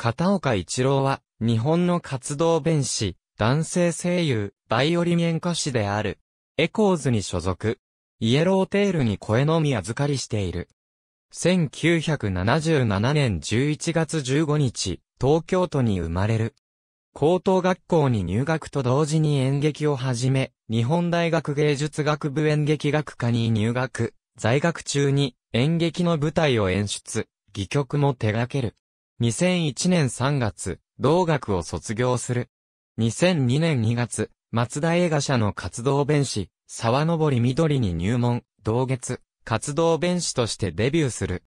片岡一郎は、日本の活動弁士、男性声優、バイオリン演歌手である。エコーズに所属。イエローテールに声のみ預かりしている。1977年11月15日、東京都に生まれる。高等学校に入学と同時に演劇を始め、日本大学芸術学部演劇学科に入学、在学中に演劇の舞台を演出、戯曲も手掛ける。2001年3月、同学を卒業する。2002年2月、松田映画社の活動弁士、沢登り緑に入門、同月、活動弁士としてデビューする。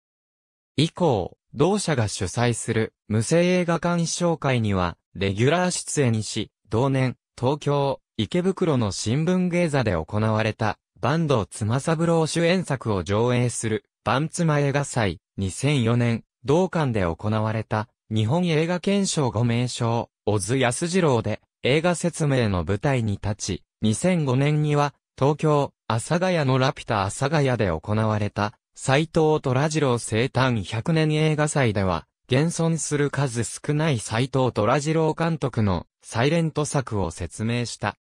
以降、同社が主催する無声映画鑑賞会には、レギュラー出演し、同年、東京、池袋の新聞芸座で行われた、バンドつまさぶろう主演作を上映する、バンツマ映画祭、2004年、同館で行われた、日本映画検証5名称、小津安二郎で、映画説明の舞台に立ち、2005年には、東京、阿佐ヶ谷のラピュタ阿佐ヶ谷で行われた、斎藤虎次郎生誕100年映画祭では、現存する数少ない斎藤虎次郎監督のサイレント作を説明した。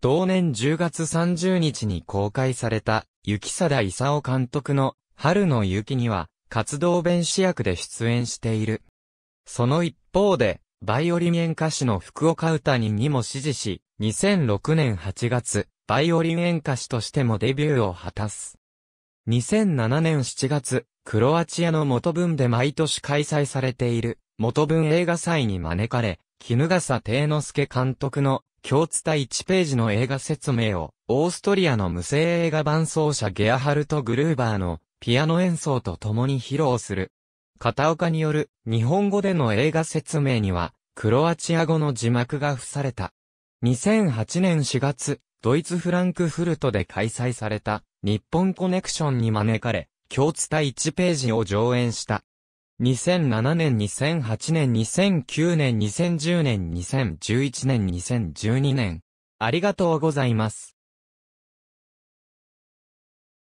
同年10月30日に公開された、雪貞勲監督の春の雪には、活動弁士役で出演している。その一方で、バイオリン演歌手の福岡歌人にも支持し、2006年8月、バイオリン演歌手としてもデビューを果たす。2007年7月、クロアチアの元文で毎年開催されている、元文映画祭に招かれ、絹笠ノ之助監督の、京伝1ページの映画説明を、オーストリアの無声映画伴奏者ゲアハルト・グルーバーの、ピアノ演奏と共に披露する。片岡による日本語での映画説明には、クロアチア語の字幕が付された。2008年4月、ドイツフランクフルトで開催された日本コネクションに招かれ、共通対1ページを上演した。2007年、2008年、2009年、2010年、2011年、2012年。ありがとうございます。